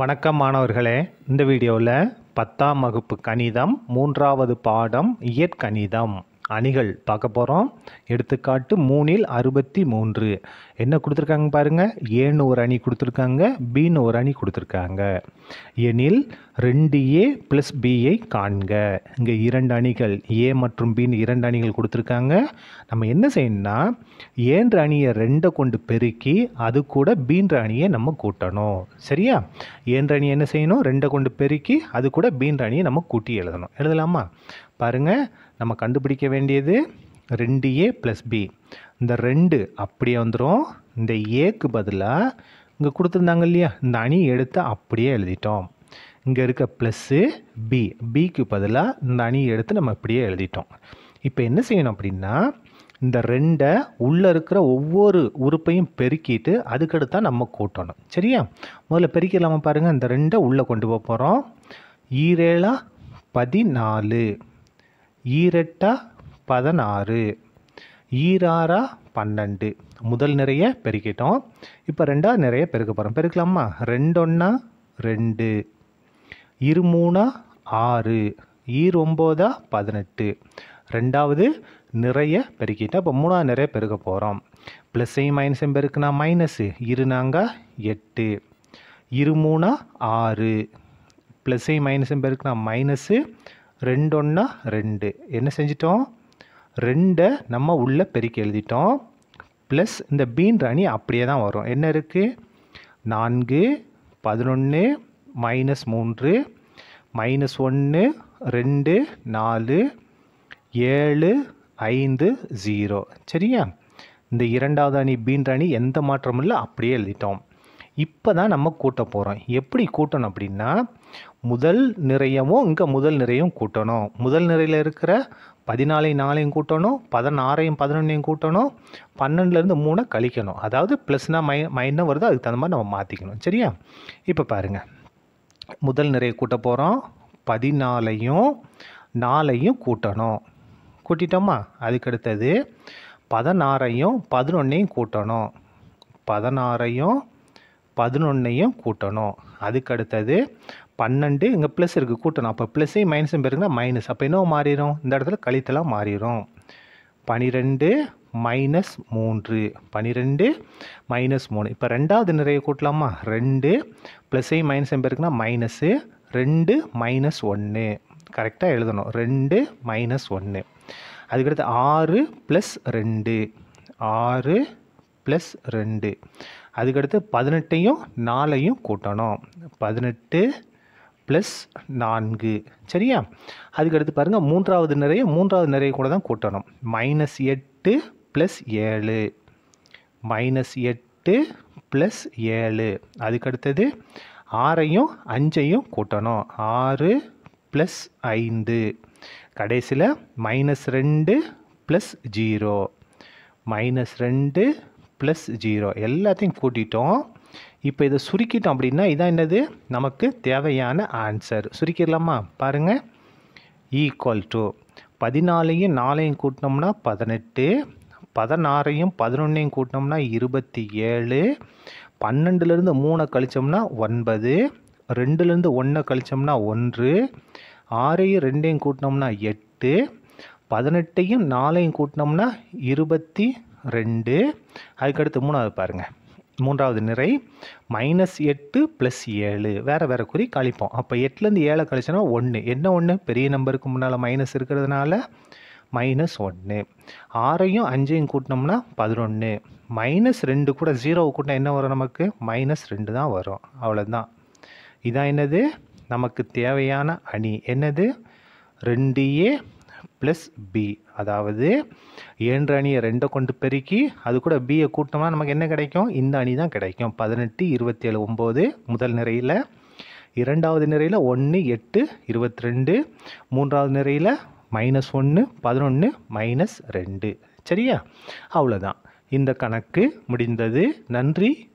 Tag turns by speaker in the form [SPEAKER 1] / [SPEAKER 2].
[SPEAKER 1] வணக்கம் மாணவர்களே இந்த வீடியோவில் பத்தாம் வகுப்பு கணிதம் மூன்றாவது பாடம் இயற்கணிதம் அணிகள் பார்க்க போகிறோம் எடுத்துக்காட்டு மூணில் அறுபத்தி மூன்று என்ன கொடுத்துருக்காங்க பாருங்கள் ஏன்னு ஒரு அணி கொடுத்துருக்காங்க பின்னு ஒரு அணி கொடுத்துருக்காங்க எனில் ரெண்டு ஏ ப்ளஸ் பியை காண்க இங்கே இரண்டு அணிகள் ஏ மற்றும் பின்னு இரண்டு அணிகள் கொடுத்துருக்காங்க நம்ம என்ன செய்யணும்னா ஏன்ற அணியை ரெண்டை கொண்டு பெருக்கி அது கூட பீன்ற அணியை நம்ம கூட்டணும் சரியா ஏன்ற அணியை என்ன செய்யணும் ரெண்டை கொண்டு பெருக்கி அது கூட பீன்ற அணியை நம்ம கூட்டி எழுதணும் எழுதலாமா பாருங்கள் நம்ம கண்டுபிடிக்க வேண்டியது ரெண்டு ஏ ப்ளஸ் பி இந்த ரெண்டு அப்படியே வந்துடும் இந்த ஏக்கு பதிலாக இங்கே கொடுத்துருந்தாங்க இல்லையா இந்த அணி எடுத்து அப்படியே எழுதிட்டோம் இங்கே இருக்க ப்ளஸ்ஸு பி பிக்கு பதிலாக இந்த அணி எடுத்து நம்ம அப்படியே எழுதிட்டோம் இப்போ என்ன செய்யணும் அப்படின்னா இந்த ரெண்டை உள்ளே இருக்கிற ஒவ்வொரு உறுப்பையும் பெருக்கிட்டு தான் நம்ம கூட்டணும் சரியா முதல்ல பெருக்கிடலாமா பாருங்கள் இந்த ரெண்டை உள்ளே கொண்டு போக போகிறோம் ஈரேழா பதினாலு ஈரெட்டா பதினாறு ஈராறா பன்னெண்டு முதல் நிறைய பெருக்கிட்டோம் இப்போ ரெண்டா நிறைய பெருக்க போகிறோம் பெருக்கலாமா ரெண்டொன்னா ரெண்டு இருமூணா ஆறு ஈர் ஒம்போதா பதினெட்டு ரெண்டாவது நிறைய பெருக்கிட்டோம் இப்போ மூணா நிறைய பெருக்க போகிறோம் ப்ளஸ்ஸையும் மைனஸையும் பெருக்குனா மைனஸு இருநாங்க எட்டு இருமூணா ஆறு ப்ளஸ்ஸையும் மைனஸையும் பெருக்குனா மைனஸு ரெண்டு ஒன்றா ரெண்டு என்ன செஞ்சிட்டோம் ரெண்டை நம்ம உள்ளே பெருக்கி எழுதிட்டோம் ப்ளஸ் இந்த பீன் ராணி அப்படியே தான் வரும் என்ன இருக்குது நான்கு பதினொன்று மைனஸ் மூன்று மைனஸ் ஒன்று ரெண்டு நாலு ஏழு ஐந்து ஜீரோ சரியா இந்த இரண்டாவது அணி பீன் ராணி எந்த மாற்றமும் இல்லை அப்படியே எழுதிட்டோம் இப்போ தான் நம்ம கூட்ட போகிறோம் எப்படி கூட்டணும் அப்படின்னா முதல் நிறையமும் இங்கே முதல் நிறையும் கூட்டணும் முதல் நிறையில் இருக்கிற பதினாலையும் நாளையும் கூட்டணும் பதினாறையும் பதினொன்றையும் கூட்டணும் பன்னெண்டுலேருந்து மூணை கழிக்கணும் அதாவது ப்ளஸ்னால் மை மைனாக வருதோ அதுக்கு தகுந்த மாதிரி நம்ம மாற்றிக்கணும் சரியா இப்போ பாருங்கள் முதல் நிறைய கூட்ட போகிறோம் பதினாலையும் நாலையும் கூட்டணும் கூட்டிட்டோமா அதுக்கடுத்தது பதினாறையும் பதினொன்றையும் கூட்டணும் பதினாறையும் பதினொன்னையும் கூட்டணும் அதுக்கு அடுத்தது பன்னெண்டு இங்கே ப்ளஸ் இருக்குது கூட்டணும் அப்போ ப்ளஸ்ஸே மைனஸும் பெருங்கன்னா மைனஸ் அப்போ என்ன மாறிடும் இந்த இடத்துல கழித்தெல்லாம் மாறிடும் பனிரெண்டு மைனஸ் மூன்று பனிரெண்டு மைனஸ் மூணு இப்போ ரெண்டாவது நிறைய கூட்டலாமா ரெண்டு ப்ளஸ்ஸையும் மைனஸையும் பேருக்குன்னா மைனஸு ரெண்டு மைனஸ் ஒன்று கரெக்டாக எழுதணும் ரெண்டு மைனஸ் ஒன்று அதுக்கடுத்து ஆறு ப்ளஸ் ரெண்டு ஆறு ப்ளஸ் ரெண்டு அதுக்கடுத்து பதினெட்டையும் நாலையும் கூட்டணும் பதினெட்டு ப்ளஸ் நான்கு சரியா அதுக்கடுத்து பாருங்கள் மூன்றாவது நிறைய மூன்றாவது நிறைய கூட தான் கூட்டணும் மைனஸ் எட்டு ப்ளஸ் ஏழு மைனஸ் எட்டு ப்ளஸ் ஏழு அதுக்கடுத்தது ஆறையும் அஞ்சையும் கூட்டணும் ஆறு ப்ளஸ் ஐந்து கடைசியில் மைனஸ் ரெண்டு ப்ளஸ் ஜீரோ மைனஸ் ரெண்டு ப்ளஸ் ஜீரோ எல்லாத்தையும் கூட்டிட்டோம் இப்போ இதை சுருக்கிட்டோம் அப்படின்னா இதான் என்னது நமக்கு தேவையான ஆன்சர் சுருக்கிடலாமா பாருங்கள் ஈக்குவல் டு பதினாலையும் நாலையும் கூட்டினோம்னா பதினெட்டு பதினாறையும் பதினொன்றையும் கூட்டினோம்னா இருபத்தி ஏழு பன்னெண்டுலேருந்து மூணை கழித்தோம்னா ஒன்பது ரெண்டுலேருந்து ஒன்றை கழித்தோம்னா ஒன்று ஆறையும் ரெண்டையும் கூட்டினோம்னா எட்டு பதினெட்டையும் நாலையும் கூட்டினோம்னா இருபத்தி ரெண்டு அதுக்கடுத்து மூணாவது பாருங்கள் மூன்றாவது நிறை மைனஸ் எட்டு ப்ளஸ் ஏழு வேறு வேறு குறி கழிப்போம் அப்போ எட்டுலேருந்து ஏழை கழிச்சோன்னா ஒன்று என்ன ஒன்று பெரிய நம்பருக்கு முன்னால் மைனஸ் இருக்கிறதுனால மைனஸ் ஒன்று ஆறையும் அஞ்சையும் கூட்டினோம்னா பதினொன்று மைனஸ் ரெண்டு கூட ஜீரோவை கூட்டினா என்ன வரும் நமக்கு மைனஸ் ரெண்டு தான் வரும் அவ்வளோதான் இதான் என்னது நமக்கு தேவையான அணி என்னது ரெண்டு ஏ ப்ளஸ் பி அதாவது ஏழு அணியை ரெண்டை கொண்டு பெருக்கி அது கூட பியை கூட்டமாக நமக்கு என்ன கிடைக்கும் இந்த அணி தான் கிடைக்கும் பதினெட்டு இருபத்தேழு ஒம்பது முதல் நிறையில் இரண்டாவது நிறையில் ஒன்று எட்டு இருபத்தி ரெண்டு மூன்றாவது நிறையில் மைனஸ் ஒன்று பதினொன்று மைனஸ் ரெண்டு சரியா அவ்வளோதான் இந்த கணக்கு முடிந்தது நன்றி